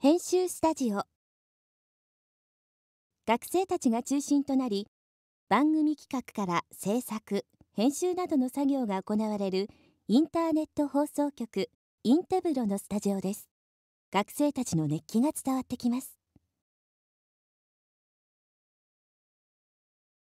編集スタジオ学生たちが中心となり番組企画から制作編集などの作業が行われるインターネット放送局インテブロのスタジオです学生たちの熱気が伝わってきます